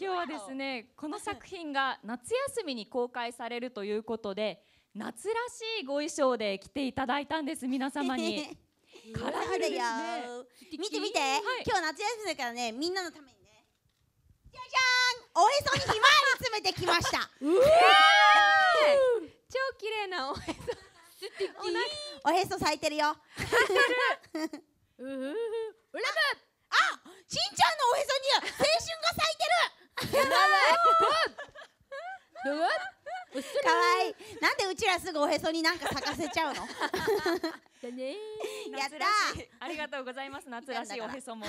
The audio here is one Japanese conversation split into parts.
今日はですねこの作品が夏休みに公開されるということで夏らしいご衣装で来ていただいたんです皆様にカラフルですね見て見て、はい、今日夏休みだからねみんなのためにねじゃじゃーんおへそにひまわり詰めてきました 超綺麗なおへそおへそ咲いてるよ うううあしんちゃんのおへそには青春がやばうっすらかわいいなんでうちらすぐおへそになんか咲かせちゃうのだねやったありがとうございます夏らしいおへそも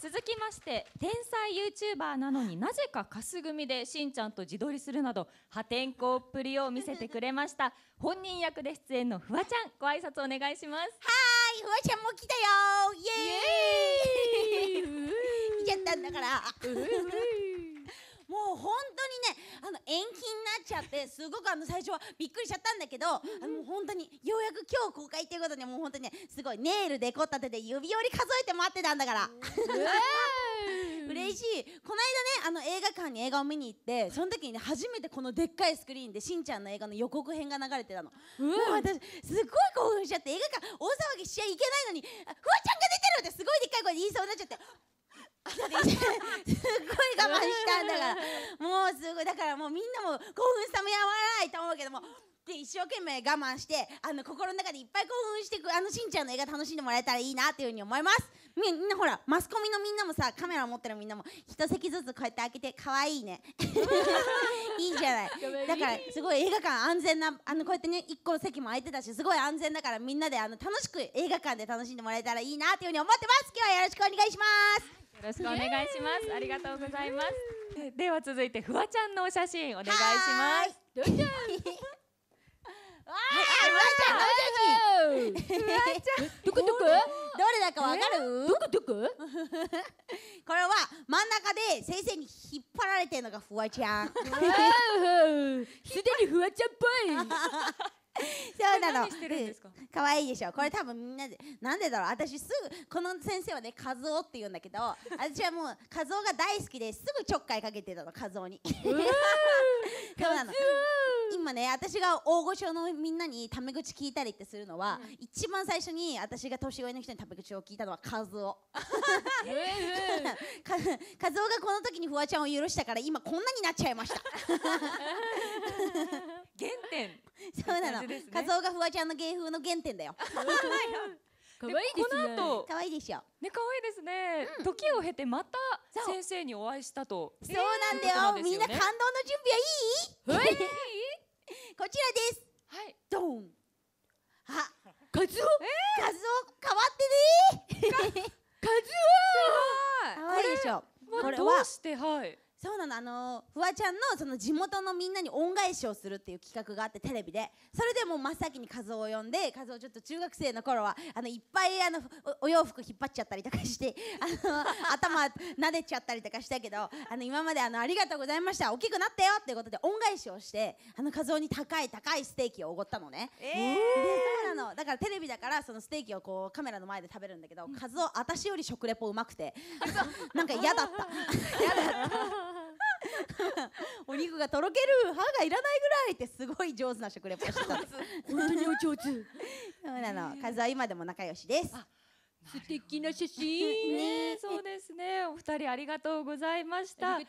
続きまして天才 YouTuber なのになぜかカス組でしんちゃんと自撮りするなど破天荒っぷりを見せてくれました本人役で出演のフワちゃんご挨拶お願いしますはいフワちゃんも来たよイエーイったんだからもう本当にねあの延期になっちゃってすごくあの最初はびっくりしちゃったんだけど、あの本当にようやく今日公開ということでもう本当にねすごいネイルでこったてで指折り数えて待ってたんだから。嬉しいこの間ねあの映画館に映画を見に行ってその時に、ね、初めてこのでっかいスクリーンでしんちゃんの映画の予告編が流れてたの、うん、もう私すっごい興奮しちゃって映画館大騒ぎしちゃいけないのに「フワちゃんが出てる!」ってすごいでっかい声で言いそうになっちゃって すっごい我慢したんだからもうすごいだからもうみんなも興奮冷もやわらないと思うけどもで一生懸命我慢してあの心の中でいっぱい興奮していくあのしんちゃんの映画楽しんでもらえたらいいなっていうふうに思いますみんなほらマスコミのみんなもさカメラ持ってるみんなも一席ずつこうやって開けてかわいいね いいじゃないだからすごい映画館安全なあのこうやってね一個席も空いてたしすごい安全だからみんなであの楽しく映画館で楽しんでもらえたらいいなっていうふうに思ってます今日はよろしくお願いしますよろしくお願いします。ありがとうございます。では続いてフワちゃんのお写真お願いします。どうぞ。わ あ、フワちゃんの写真。フワちゃん。どこどこ？どれだかわかる？どこどこ？これは真ん中で先生に引っ張られてるのがフワちゃん。すでにフワちゃんっぽい。そうなの。可愛いでしょ。これ多分みんなで、なんでだろう。私すぐ、この先生はね、和夫って言うんだけど、私はもう、和夫が大好きですぐちょっかいかけてたの、和夫に。そうなの。今ね私が大御所のみんなにタメ口聞いたりってするのは、うん、一番最初に私が年上の人にタメ口を聞いたのはカズオ カズオがこの時にフワちゃんを許したから今こんなになっちゃいました原点そうなの、ね、カズオがフワちゃんの芸風の原点だよ可愛いですね。可愛いでしょ。ねかわいいですね、時を経てまた先生にお会いしたと。そうなんだよ。みんな感動の準備はいい？はい。こちらです。はい。ドン。あ、カズオ、えー、カズオ変わってね。カズオ。可愛いでしょ。これはどうしてはい。そうなのあのフワちゃんのその地元のみんなに恩返しをするっていう企画があってテレビでそれでもう真っ先に和夫を呼んで和夫ちょっと中学生の頃はあのいっぱいあのお洋服引っ張っちゃったりとかしてあの 頭撫でちゃったりとかしたけどあの今まであのありがとうございました大きくなったよっていうことで恩返しをしてあの和夫に高い高いステーキをおごったのね、えー、そうなのだからテレビだからそのステーキをこうカメラの前で食べるんだけど、うん、和夫私より食レポうまくて なんか嫌だった。お肉がとろける歯がいらないぐらいってすごい上手な食レポしてた本当にお上手そうなのカズは今でも仲良しです 素敵な写真 ねそうですねお二人ありがとうございました